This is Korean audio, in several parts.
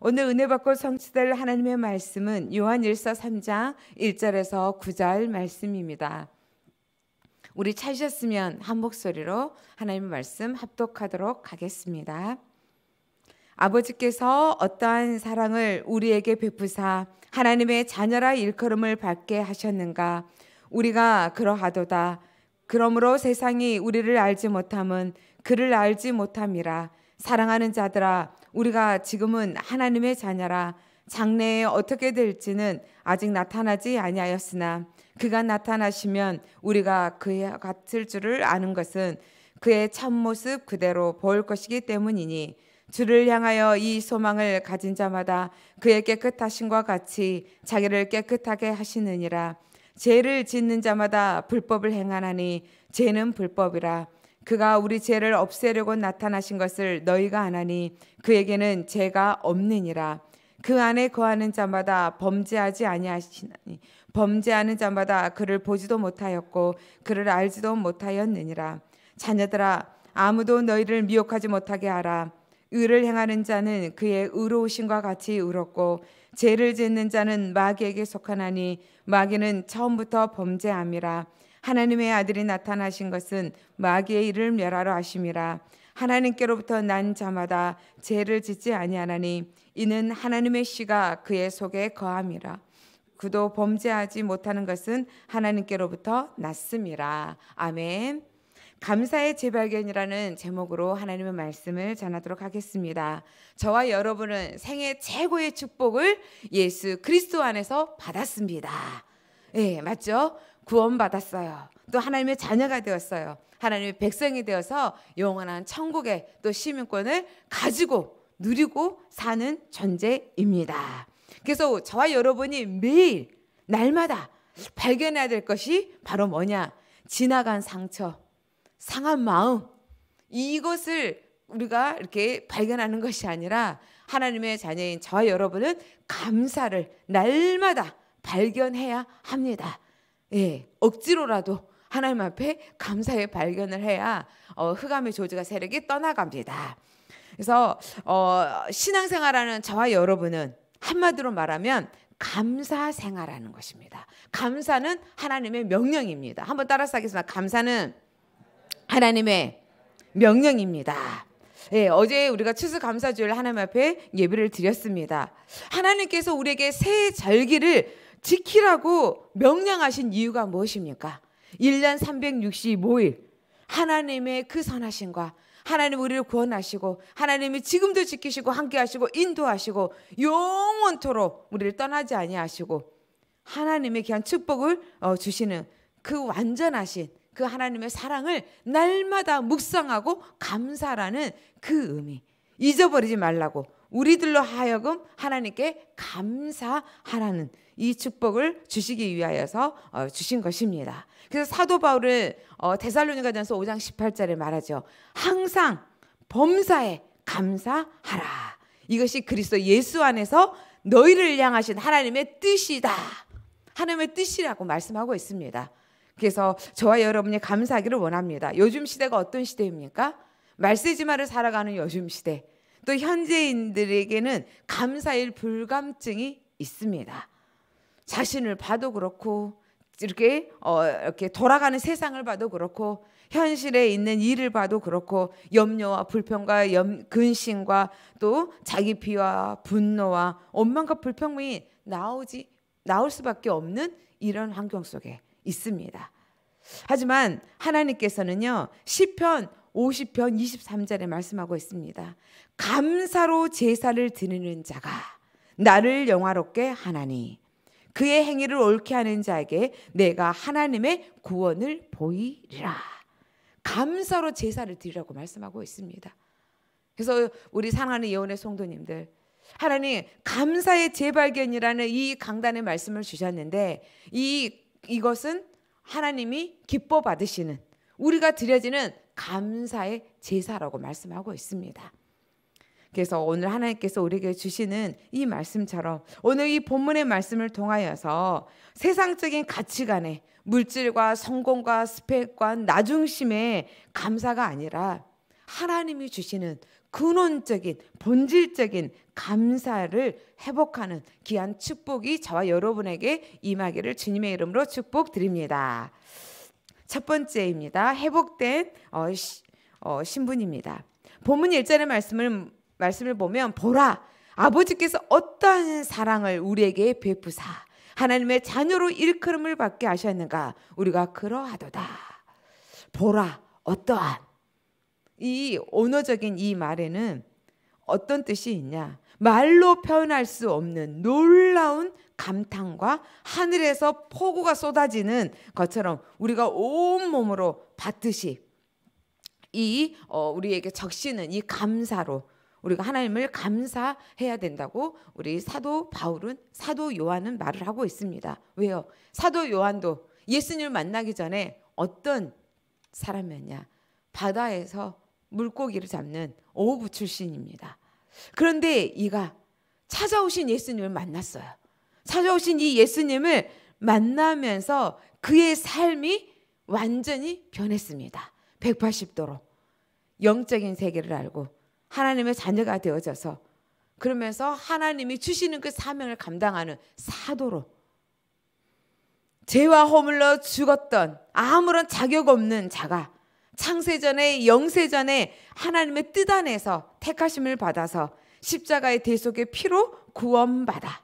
오늘 은혜 받고 성취될 하나님의 말씀은 요한 일서 3장 1절에서 9절 말씀입니다. 우리 찾으셨으면 한 목소리로 하나님의 말씀 합독하도록 하겠습니다. 아버지께서 어떠한 사랑을 우리에게 베푸사 하나님의 자녀라 일컬음을 받게 하셨는가 우리가 그러하도다 그러므로 세상이 우리를 알지 못함은 그를 알지 못함이라 사랑하는 자들아 우리가 지금은 하나님의 자녀라 장래에 어떻게 될지는 아직 나타나지 아니하였으나 그가 나타나시면 우리가 그에 같을 줄을 아는 것은 그의 참모습 그대로 보일 것이기 때문이니 주를 향하여 이 소망을 가진 자마다 그의 깨끗하신과 같이 자기를 깨끗하게 하시느니라 죄를 짓는 자마다 불법을 행하나니 죄는 불법이라 그가 우리 죄를 없애려고 나타나신 것을 너희가 아나니 그에게는 죄가 없느니라 그 안에 거하는 자마다 범죄하지 아니하시나니 범죄하는 자마다 그를 보지도 못하였고 그를 알지도 못하였느니라 자녀들아 아무도 너희를 미혹하지 못하게 하라 의를 행하는 자는 그의 의로우심과 같이 의롭고 죄를 짓는 자는 마귀에게 속하나니 마귀는 처음부터 범죄함이라 하나님의 아들이 나타나신 것은 마귀의 일을 멸하러 하심이라 하나님께로부터 난 자마다 죄를 짓지 아니하나니 이는 하나님의 씨가 그의 속에 거함이라 그도 범죄하지 못하는 것은 하나님께로부터 났음이라 아멘 감사의 재발견이라는 제목으로 하나님의 말씀을 전하도록 하겠습니다. 저와 여러분은 생애 최고의 축복을 예수 그리스도 안에서 받았습니다. 예, 맞죠? 구원받았어요. 또 하나님의 자녀가 되었어요. 하나님의 백성이 되어서 영원한 천국의 또 시민권을 가지고 누리고 사는 존재입니다. 그래서 저와 여러분이 매일 날마다 발견해야 될 것이 바로 뭐냐? 지나간 상처, 상한 마음 이것을 우리가 이렇게 발견하는 것이 아니라 하나님의 자녀인 저와 여러분은 감사를 날마다 발견해야 합니다. 예, 억지로라도 하나님 앞에 감사의 발견을 해야 어, 흑암의 조지가 세력이 떠나갑니다. 그래서 어, 신앙생활하는 저와 여러분은 한마디로 말하면 감사 생활하는 것입니다. 감사는 하나님의 명령입니다. 한번 따라서 하겠습니다. 감사는 하나님의 명령입니다. 예, 어제 우리가 추수감사주일 하나님 앞에 예배를 드렸습니다. 하나님께서 우리에게 새 절기를 지키라고 명령하신 이유가 무엇입니까? 1년 365일 하나님의 그 선하신과 하나님 우리를 구원하시고 하나님이 지금도 지키시고 함께 하시고 인도하시고 영원토록 우리를 떠나지 아니하시고 하나님의 귀한 축복을 어, 주시는 그 완전하신 그 하나님의 사랑을 날마다 묵상하고 감사라는 그 의미 잊어버리지 말라고 우리들로 하여금 하나님께 감사하라는 이 축복을 주시기 위하여서 어, 주신 것입니다. 그래서 사도 바울은 어, 데살로니가전서 5장 18절에 말하죠. 항상 범사에 감사하라. 이것이 그리스도 예수 안에서 너희를 향하신 하나님의 뜻이다. 하나님의 뜻이라고 말씀하고 있습니다. 그래서 저와 여러분이 감사하기를 원합니다. 요즘 시대가 어떤 시대입니까? 말세지마를 살아가는 요즘 시대. 또 현재인들에게는 감사일 불감증이 있습니다. 자신을 봐도 그렇고 이렇게 어, 이렇게 돌아가는 세상을 봐도 그렇고 현실에 있는 일을 봐도 그렇고 염려와 불평과 염, 근심과 또 자기 비와 분노와 원망과 불평이 나오지 나올 수밖에 없는 이런 환경 속에 있습니다. 하지만 하나님께서는요 시편 50편 23절에 말씀하고 있습니다. 감사로 제사를 드리는 자가 나를 영화롭게 하나니 그의 행위를 옳게 하는 자에게 내가 하나님의 구원을 보이리라. 감사로 제사를 드리라고 말씀하고 있습니다. 그래서 우리 사랑하는 예언의 성도님들 하나님 감사의 재발견이라는 이 강단의 말씀을 주셨는데 이 이것은 하나님이 기뻐 받으시는 우리가 드려지는 감사의 제사라고 말씀하고 있습니다. 그래서 오늘 하나님께서 우리에게 주시는 이 말씀처럼 오늘 이 본문의 말씀을 통하여서 세상적인 가치관에 물질과 성공과 스펙과 나중심에 감사가 아니라 하나님이 주시는 근원적인 본질적인 감사를 회복하는 귀한 축복이 저와 여러분에게 임하기를 주님의 이름으로 축복드립니다. 첫 번째입니다. 회복된 어, 시, 어, 신분입니다. 본문 1절의 말씀을 말씀을 보면 보라 아버지께서 어떠한 사랑을 우리에게 베푸사 하나님의 자녀로 일컬음을 받게 하셨는가 우리가 그러하도다. 보라 어떠한 이 언어적인 이 말에는 어떤 뜻이 있냐? 말로 표현할 수 없는 놀라운 감탄과 하늘에서 폭우가 쏟아지는 것처럼 우리가 온몸으로 받듯이 이 어, 우리에게 적시는 이 감사로 우리가 하나님을 감사해야 된다고 우리 사도 바울은 사도 요한은 말을 하고 있습니다. 왜요? 사도 요한도 예수님을 만나기 전에 어떤 사람이었냐? 바다에서 물고기를 잡는 어부 출신입니다. 그런데 이가 찾아오신 예수님을 만났어요. 찾아오신 이 예수님을 만나면서 그의 삶이 완전히 변했습니다. 180도로 영적인 세계를 알고 하나님의 자녀가 되어져서 그러면서 하나님이 주시는 그 사명을 감당하는 사도로 죄와 허물러 죽었던 아무런 자격 없는 자가 창세전에 영세전에 하나님의 뜻 안에서 택하심을 받아서 십자가의 대속의 피로 구원받아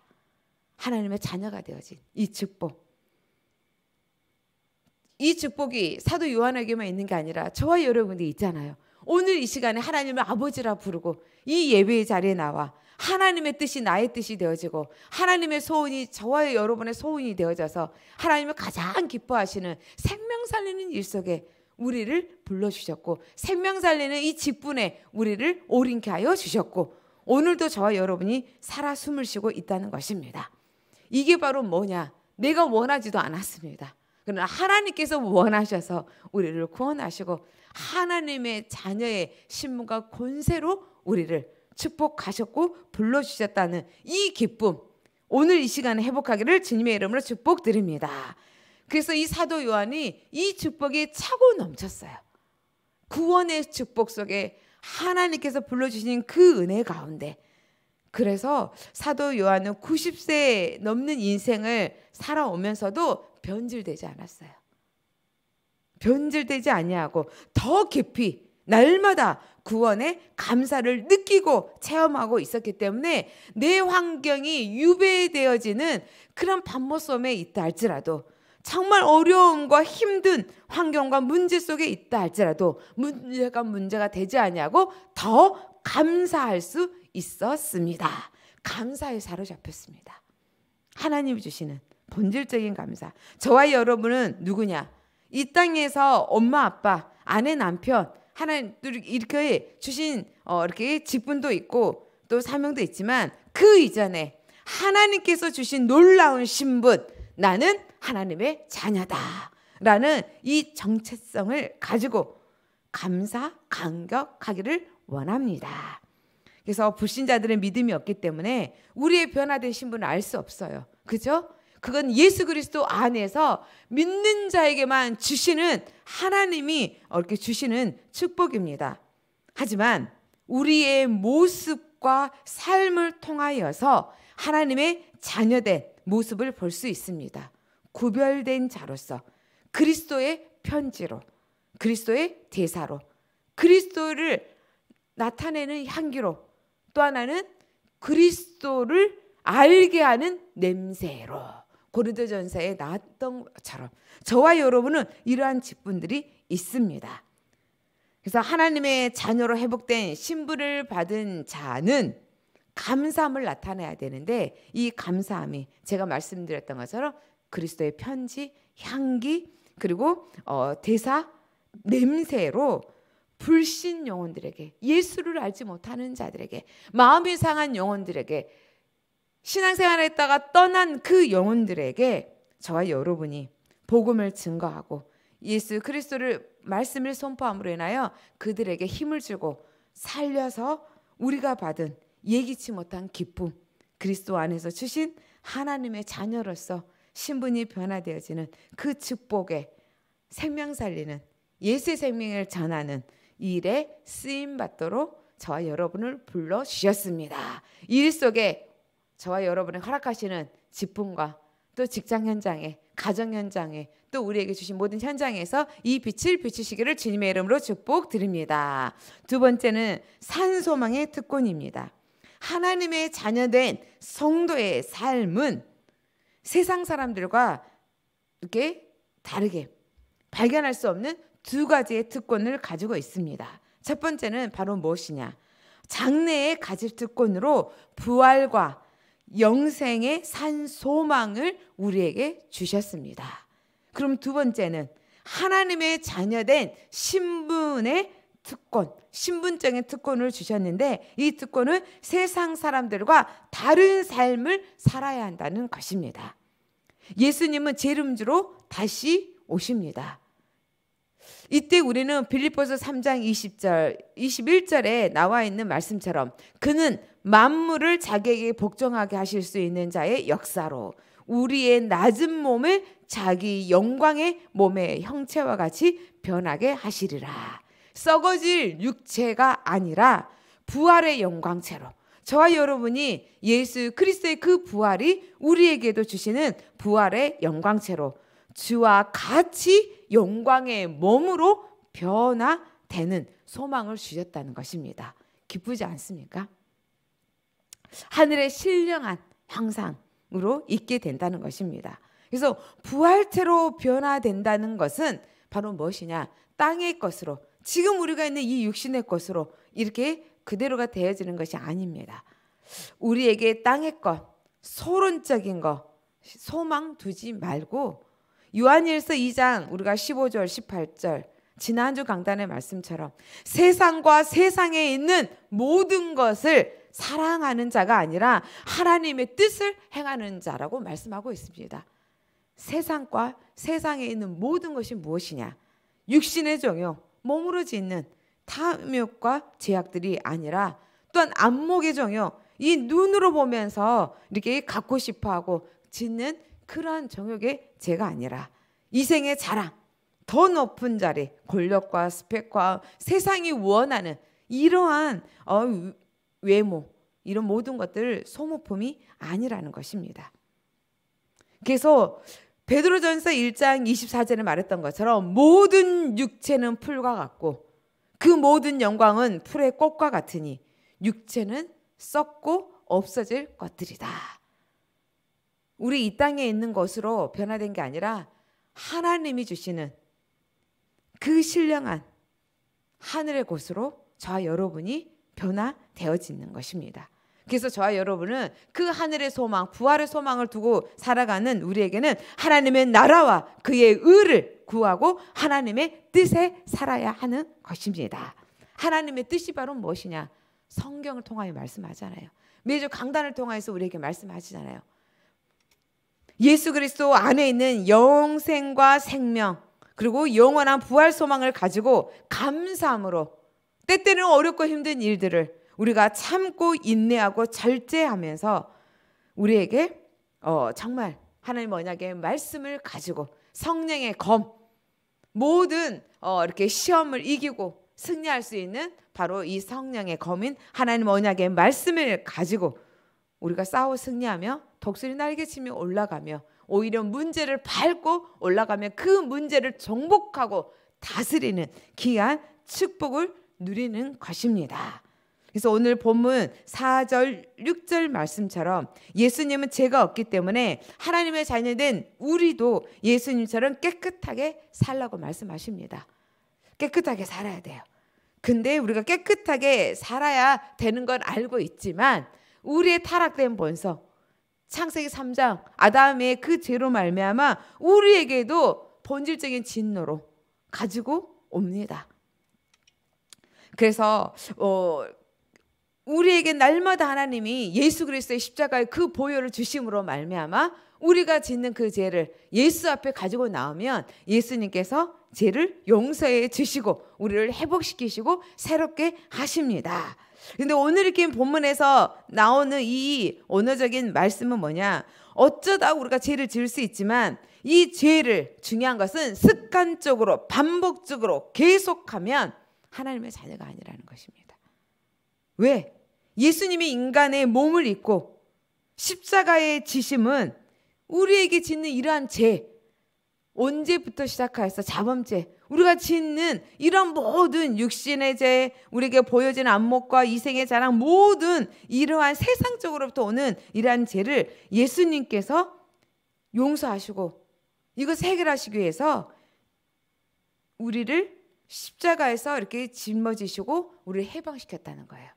하나님의 자녀가 되어진 이 축복. 이 축복이 사도 요한에게만 있는 게 아니라 저와 여러분이 들 있잖아요. 오늘 이 시간에 하나님을 아버지라 부르고 이 예배의 자리에 나와 하나님의 뜻이 나의 뜻이 되어지고 하나님의 소원이 저와 여러분의 소원이 되어져서 하나님을 가장 기뻐하시는 생명 살리는 일 속에 우리를 불러주셨고 생명 살리는 이 직분에 우리를 올인케 하여 주셨고 오늘도 저와 여러분이 살아 숨을 쉬고 있다는 것입니다. 이게 바로 뭐냐? 내가 원하지도 않았습니다. 그러나 하나님께서 원하셔서 우리를 구원하시고 하나님의 자녀의 신분과 권세로 우리를 축복하셨고 불러주셨다는 이 기쁨 오늘 이 시간에 회복하기를 주님의 이름으로 축복드립니다. 그래서 이 사도 요한이 이 축복이 차고 넘쳤어요. 구원의 축복 속에 하나님께서 불러주신 그 은혜 가운데 그래서 사도 요한은 90세 넘는 인생을 살아오면서도 변질되지 않았어요. 변질되지 아니하고 더 깊이 날마다 구원의 감사를 느끼고 체험하고 있었기 때문에 내 환경이 유배되어지는 그런 반모섬에 있다 할지라도 정말 어려움과 힘든 환경과 문제 속에 있다 할지라도 문제가 문제가 되지 아니고더 감사할 수 있었습니다. 감사에 사로잡혔습니다. 하나님이 주시는 본질적인 감사. 저와 여러분은 누구냐? 이 땅에서 엄마, 아빠, 아내, 남편, 하나님 이렇게 주신 어, 이렇게 직분도 있고 또 사명도 있지만 그 이전에 하나님께서 주신 놀라운 신분 나는 하나님의 자녀다. 라는 이 정체성을 가지고 감사, 감격하기를 원합니다. 그래서 불신자들은 믿음이 없기 때문에 우리의 변화된 신분을 알 수 없어요. 그죠? 그건 예수 그리스도 안에서 믿는 자에게만 주시는 하나님이 이렇게 주시는 축복입니다. 하지만 우리의 모습과 삶을 통하여서 하나님의 자녀된 모습을 볼 수 있습니다. 구별된 자로서 그리스도의 편지로 그리스도의 대사로 그리스도를 나타내는 향기로 또 하나는 그리스도를 알게 하는 냄새로 고린도전서에 나왔던 것처럼 저와 여러분은 이러한 직분들이 있습니다. 그래서 하나님의 자녀로 회복된 신부를 받은 자는 감사함을 나타내야 되는데 이 감사함이 제가 말씀드렸던 것처럼 그리스도의 편지, 향기 그리고 어, 대사 냄새로 불신 영혼들에게 예수를 알지 못하는 자들에게 마음이 상한 영혼들에게 신앙생활을 했다가 떠난 그 영혼들에게 저와 여러분이 복음을 증거하고 예수 그리스도를 말씀을 선포함으로 인하여 그들에게 힘을 주고 살려서 우리가 받은 예기치 못한 기쁨 그리스도 안에서 주신 하나님의 자녀로서 신분이 변화되어지는 그 축복에 생명 살리는 예수의 생명을 전하는 일에 쓰임 받도록 저와 여러분을 불러 주셨습니다. 일 속에 저와 여러분의 허락하시는 직분과 또 직장 현장에, 가정 현장에, 또 우리에게 주신 모든 현장에서 이 빛을 비추시기를 주님의 이름으로 축복드립니다. 두 번째는 산소망의 특권입니다. 하나님의 자녀된 성도의 삶은 세상 사람들과 이렇게 다르게 발견할 수 없는 두 가지의 특권을 가지고 있습니다. 첫 번째는 바로 무엇이냐? 장래의 가집 특권으로 부활과 영생의 산 소망을 우리에게 주셨습니다. 그럼 두 번째는 하나님의 자녀된 신분의 특권, 신분증의 특권을 주셨는데 이 특권은 세상 사람들과 다른 삶을 살아야 한다는 것입니다. 예수님은 재림주로 다시 오십니다. 이때 우리는 빌립보서 3장 20절, 21절에 나와 있는 말씀처럼 그는 만물을 자기에게 복종하게 하실 수 있는 자의 역사로 우리의 낮은 몸을 자기 영광의 몸의 형체와 같이 변하게 하시리라. 썩어질 육체가 아니라 부활의 영광체로 저와 여러분이 예수 그리스도의 그 부활이 우리에게도 주시는 부활의 영광체로 주와 같이 영광의 몸으로 변화되는 소망을 주셨다는 것입니다. 기쁘지 않습니까? 하늘의 신령한 형상으로 있게 된다는 것입니다. 그래서 부활체로 변화된다는 것은 바로 무엇이냐? 땅의 것으로 지금 우리가 있는 이 육신의 것으로 이렇게 그대로가 되어지는 것이 아닙니다. 우리에게 땅의 것, 소론적인 것, 소망 두지 말고 요한일서 2장 우리가 15절, 18절 지난주 강단의 말씀처럼 세상과 세상에 있는 모든 것을 사랑하는 자가 아니라 하나님의 뜻을 행하는 자라고 말씀하고 있습니다. 세상과 세상에 있는 모든 것이 무엇이냐? 육신의 정욕, 몸으로 짓는 탐욕과 제약들이 아니라 또한 안목의 정욕, 이 눈으로 보면서 이렇게 갖고 싶어 하고 짓는 그러한 정욕의 죄가 아니라 이생의 자랑, 더 높은 자리, 권력과 스펙과 세상이 원하는 이러한 어, 외모, 이런 모든 것들 을 소모품이 아니라는 것입니다. 그래서 베드로전서 1장 24절에 말했던 것처럼 모든 육체는 풀과 같고 그 모든 영광은 풀의 꽃과 같으니 육체는 썩고 없어질 것들이다. 우리 이 땅에 있는 것으로 변화된 게 아니라 하나님이 주시는 그 신령한 하늘의 곳으로 저와 여러분이 변화되어지는 것입니다. 그래서 저와 여러분은 그 하늘의 소망, 부활의 소망을 두고 살아가는 우리에게는 하나님의 나라와 그의 의를 구하고 하나님의 뜻에 살아야 하는 것입니다. 하나님의 뜻이 바로 무엇이냐? 성경을 통하여 말씀하잖아요. 매주 강단을 통해서 우리에게 말씀하시잖아요. 예수 그리스도 안에 있는 영생과 생명, 그리고 영원한 부활 소망을 가지고 감사함으로 때때는 어렵고 힘든 일들을 우리가 참고 인내하고 절제하면서 우리에게 어, 정말 하나님 언약의 말씀을 가지고 성령의 검 모든 어, 이렇게 시험을 이기고 승리할 수 있는 바로 이 성령의 검인 하나님 언약의 말씀을 가지고 우리가 싸워 승리하며 독수리 날개치며 올라가며 오히려 문제를 밟고 올라가면 그 문제를 정복하고 다스리는 귀한 축복을 누리는 것입니다. 그래서 오늘 본문 4절, 6절 말씀처럼 예수님은 죄가 없기 때문에 하나님의 자녀된 우리도 예수님처럼 깨끗하게 살라고 말씀하십니다. 깨끗하게 살아야 돼요. 근데 우리가 깨끗하게 살아야 되는 건 알고 있지만 우리의 타락된 본성, 창세기 3장 아담의 그 죄로 말미암아 우리에게도 본질적인 진노로 가지고 옵니다. 그래서 어, 우리에게 날마다 하나님이 예수 그리스도의 십자가의 그 보혈을 주심으로 말미암아 우리가 짓는 그 죄를 예수 앞에 가지고 나오면 예수님께서 죄를 용서해 주시고 우리를 회복시키시고 새롭게 하십니다. 근데 오늘 읽힌 본문에서 나오는 이 언어적인 말씀은 뭐냐? 어쩌다 우리가 죄를 지을 수 있지만 이 죄를 중요한 것은 습관적으로 반복적으로 계속하면 하나님의 자녀가 아니라는 것입니다. 왜? 예수님이 인간의 몸을 입고 십자가의 지심은 우리에게 짓는 이러한 죄 언제부터 시작하였어? 자범죄 우리가 짓는 이런 모든 육신의 죄, 우리에게 보여진 안목과 이생의 자랑 모든 이러한 세상적으로부터 오는 이러한 죄를 예수님께서 용서하시고 이것 해결하시기 위해서 우리를 십자가에서 이렇게 짊어지시고 우리를 해방시켰다는 거예요.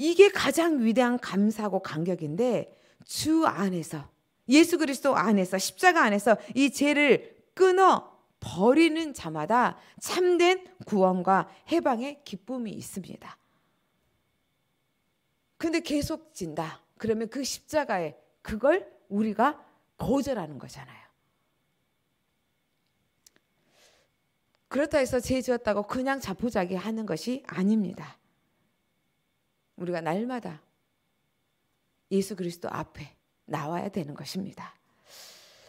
이게 가장 위대한 감사고 감격인데 주 안에서 예수 그리스도 안에서 십자가 안에서 이 죄를 끊어 버리는 자마다 참된 구원과 해방의 기쁨이 있습니다. 근데 계속 진다. 그러면 그 십자가에 그걸 우리가 거절하는 거잖아요. 그렇다 해서 죄 지었다고 그냥 자포자기 하는 것이 아닙니다. 우리가 날마다 예수 그리스도 앞에 나와야 되는 것입니다.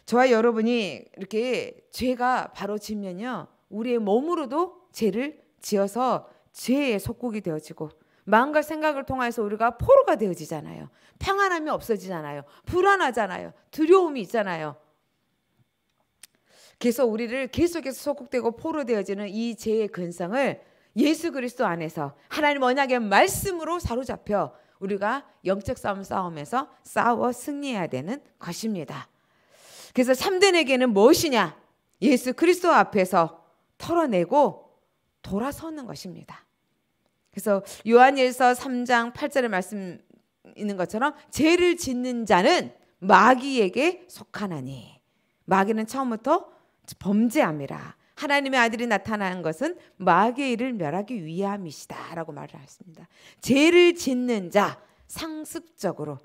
저와 여러분이 이렇게 죄가 바로 지면요. 우리의 몸으로도 죄를 지어서 죄의 속국이 되어지고 마음과 생각을 통해서 우리가 포로가 되어지잖아요. 평안함이 없어지잖아요. 불안하잖아요. 두려움이 있잖아요. 그래서 우리를 계속해서 속국되고 포로되어지는 이 죄의 근성을 예수 그리스도 안에서 하나님 언약의 말씀으로 사로잡혀 우리가 영적 싸움 싸움에서 싸워 승리해야 되는 것입니다. 그래서 참된에게는 무엇이냐? 예수 그리스도 앞에서 털어내고 돌아서는 것입니다. 그래서 요한일서 3장 8절의 말씀 있는 것처럼 죄를 짓는 자는 마귀에게 속하나니 마귀는 처음부터 범죄함이라 하나님의 아들이 나타나는 것은 마귀의 일을 멸하기 위함이시다라고 말을 하습니다 죄를 짓는 자 상습적으로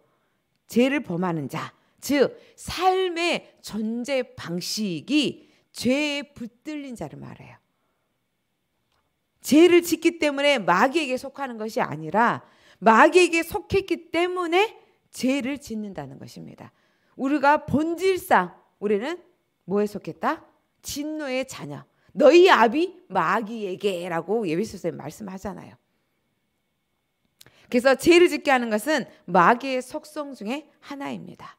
죄를 범하는 자, 즉 삶의 존재 방식이 죄에 붙들린 자를 말해요. 죄를 짓기 때문에 마귀에게 속하는 것이 아니라 마귀에게 속했기 때문에 죄를 짓는다는 것입니다. 우리가 본질상 우리는 뭐에 속했다? 진노의 자녀 너희 아비 마귀에게라고 예비 선생님 말씀하잖아요. 그래서 죄를 짓게 하는 것은 마귀의 속성 중에 하나입니다.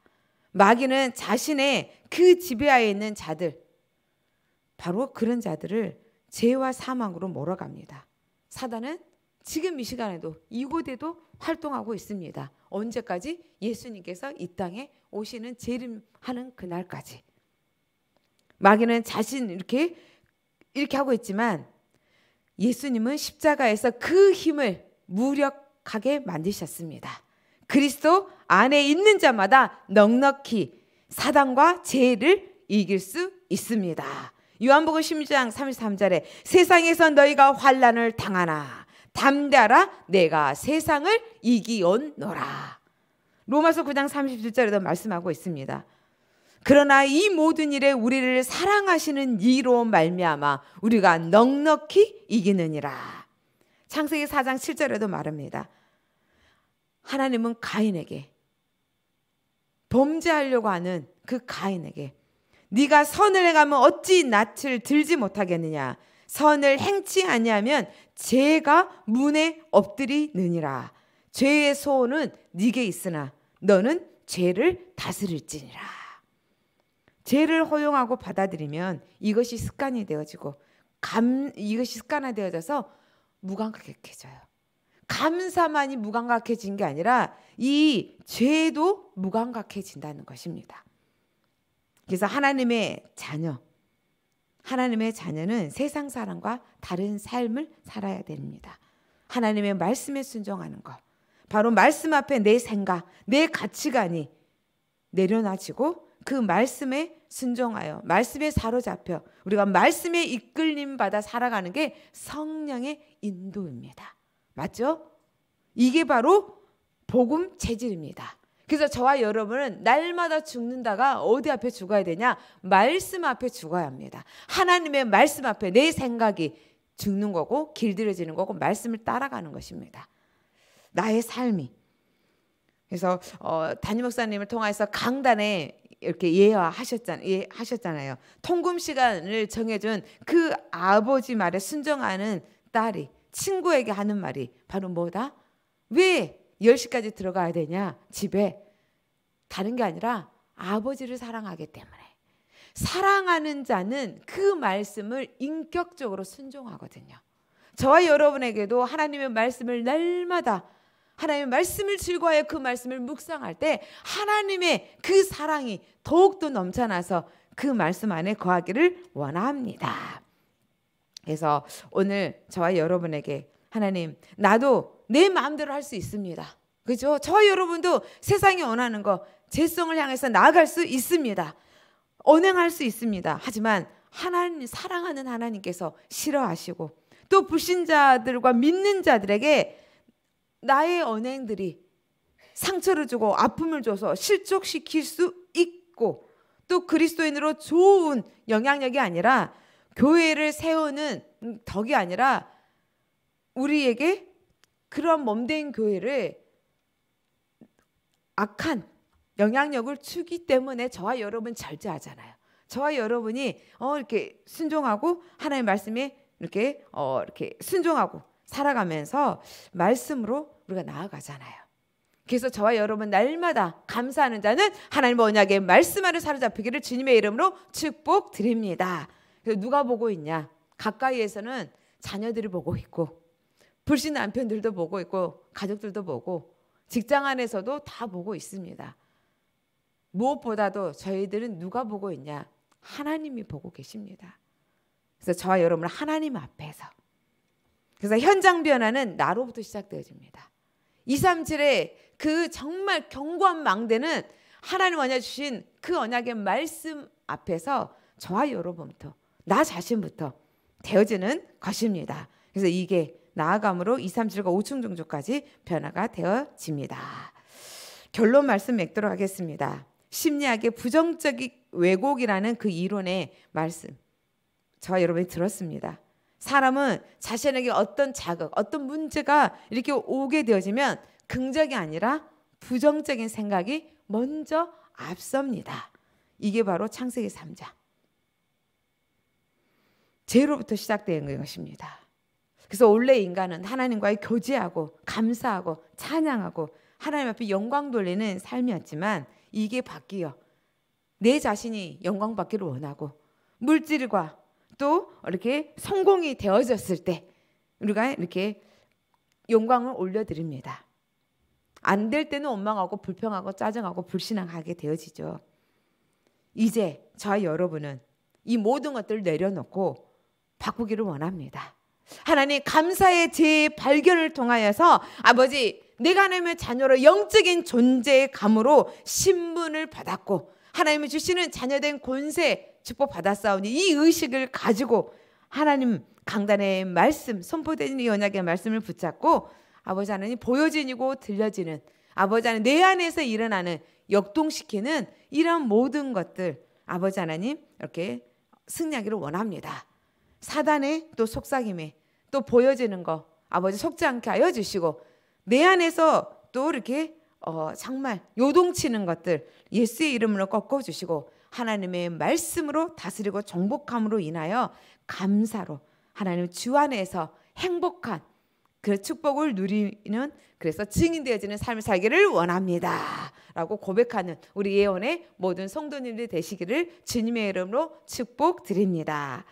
마귀는 자신의 그 지배하에 있는 자들, 바로 그런 자들을 죄와 사망으로 몰아갑니다. 사단은 지금 이 시간에도 이곳에도 활동하고 있습니다. 언제까지? 예수님께서 이 땅에 오시는 재림하는 그날까지. 마귀는 자신 이렇게 이렇게 하고 있지만 예수님은 십자가에서 그 힘을 무력하게 만드셨습니다. 그리스도 안에 있는 자마다 넉넉히 사단과 죄를 이길 수 있습니다. 요한복음 16장 33절에 세상에서 너희가 환란을 당하나 담대하라 내가 세상을 이기온노라. 로마서 9장 37절에도 말씀하고 있습니다. 그러나 이 모든 일에 우리를 사랑하시는 이로 말미암아 우리가 넉넉히 이기느니라. 창세기 4장 7절에도 말합니다. 하나님은 가인에게 범죄하려고 하는 그 가인에게 네가 선을 행하면 어찌 낯을 들지 못하겠느냐 선을 행치 아니하면 죄가 문에 엎드리느니라 죄의 소원은 네게 있으나 너는 죄를 다스릴지니라 죄를 허용하고 받아들이면 이것이 습관이 되어지고 감 이것이 습관화되어져서 무감각해져요. 감사만이 무감각해진 게 아니라 이 죄도 무감각해진다는 것입니다. 그래서 하나님의 자녀, 하나님의 자녀는 세상 사람과 다른 삶을 살아야 됩니다. 하나님의 말씀에 순종하는 것. 바로 말씀 앞에 내 생각, 내 가치관이 내려놔지고 그 말씀에 순종하여 말씀에 사로잡혀 우리가 말씀에 이끌림 받아 살아가는 게 성령의 인도입니다. 맞죠? 이게 바로 복음 체질입니다. 그래서 저와 여러분은 날마다 죽는다가 어디 앞에 죽어야 되냐? 말씀 앞에 죽어야 합니다. 하나님의 말씀 앞에 내 생각이 죽는 거고 길들여지는 거고 말씀을 따라가는 것입니다. 나의 삶이. 그래서 어, 담임 목사님을 통해서 강단에 이렇게 예화하셨잖아요. 예하셨잖아요. 통금 시간을 정해준 그 아버지 말에 순종하는 딸이 친구에게 하는 말이 바로 뭐다? 왜 10시까지 들어가야 되냐? 집에. 다른 게 아니라 아버지를 사랑하기 때문에. 사랑하는 자는 그 말씀을 인격적으로 순종하거든요. 저와 여러분에게도 하나님의 말씀을 날마다 하나님의 말씀을 즐거워하그 말씀을 묵상할 때 하나님의 그 사랑이 더욱더 넘쳐나서 그 말씀 안에 거하기를 원합니다. 그래서 오늘 저와 여러분에게 하나님 나도 내 마음대로 할 수 있습니다. 그죠? 저 여러분도 세상이 원하는 거 제성을 향해서 나아갈 수 있습니다. 언행할 수 있습니다. 하지만 하나님 사랑하는 하나님께서 싫어하시고 또 불신자들과 믿는 자들에게 나의 언행들이 상처를 주고 아픔을 줘서 실족시킬 수 있고 또 그리스도인으로 좋은 영향력이 아니라 교회를 세우는 덕이 아니라 우리에게 그런 몸된 교회를 악한 영향력을 주기 때문에 저와 여러분 절제하잖아요. 저와 여러분이 어 이렇게 순종하고 하나님의 말씀에 이렇게 어 이렇게 순종하고 살아가면서 말씀으로 우리가 나아가잖아요. 그래서 저와 여러분 날마다 감사하는 자는 하나님 언약의 말씀 안에 사로잡히기를 주님의 이름으로 축복드립니다. 누가 보고 있냐? 가까이에서는 자녀들이 보고 있고 불신 남편들도 보고 있고 가족들도 보고 직장 안에서도 다 보고 있습니다. 무엇보다도 저희들은 누가 보고 있냐? 하나님이 보고 계십니다. 그래서 저와 여러분 하나님 앞에서 그래서 현장 변화는 나로부터 시작되어집니다. 237의 그 정말 견고한 망대는 하나님 언약 주신 그 언약의 말씀 앞에서 저와 여러분부터 나 자신부터 되어지는 것입니다. 그래서 이게 나아감으로 237과 5층 종족까지 변화가 되어집니다. 결론 말씀 맺도록 하겠습니다. 심리학의 부정적인 왜곡이라는 그 이론의 말씀. 저와 여러분이 들었습니다. 사람은 자신에게 어떤 자극, 어떤 문제가 이렇게 오게 되어지면 긍정이 아니라 부정적인 생각이 먼저 앞섭니다. 이게 바로 창세기 3장. 죄로부터 시작된 것입니다. 그래서 원래 인간은 하나님과의 교제하고 감사하고 찬양하고 하나님 앞에 영광 돌리는 삶이었지만 이게 바뀌어 내 자신이 영광 받기를 원하고 물질과 또 이렇게 성공이 되어졌을 때 우리가 이렇게 영광을 올려드립니다. 안 될 때는 원망하고 불평하고 짜증하고 불신앙하게 되어지죠. 이제 저 여러분은 이 모든 것들을 내려놓고 바꾸기를 원합니다. 하나님 감사의 재발견을 통하여서 아버지 내가 하나님의 자녀로 영적인 존재 감으로 신분을 받았고 하나님이 주시는 자녀된 권세 축복 받았사오니 이 의식을 가지고 하나님 강단의 말씀 선포된 이 언약의 말씀을 붙잡고 아버지 하나님 보여지고 니 들려지는 아버지 하나님 내 안에서 일어나는 역동시키는 이런 모든 것들 아버지 하나님 이렇게 승리하기를 원합니다. 사단의 또 속삭임에 또 보여지는 거 아버지 속지 않게 하여 주시고 내 안에서 또 이렇게 어, 정말 요동치는 것들 예수의 이름으로 꺾어 주시고 하나님의 말씀으로 다스리고 정복함으로 인하여 감사로 하나님 주 안에서 행복한 그 축복을 누리는 그래서 증인되어지는 삶을 살기를 원합니다. 라고 고백하는 우리 예언의 모든 성도님들 되시기를 주님의 이름으로 축복드립니다.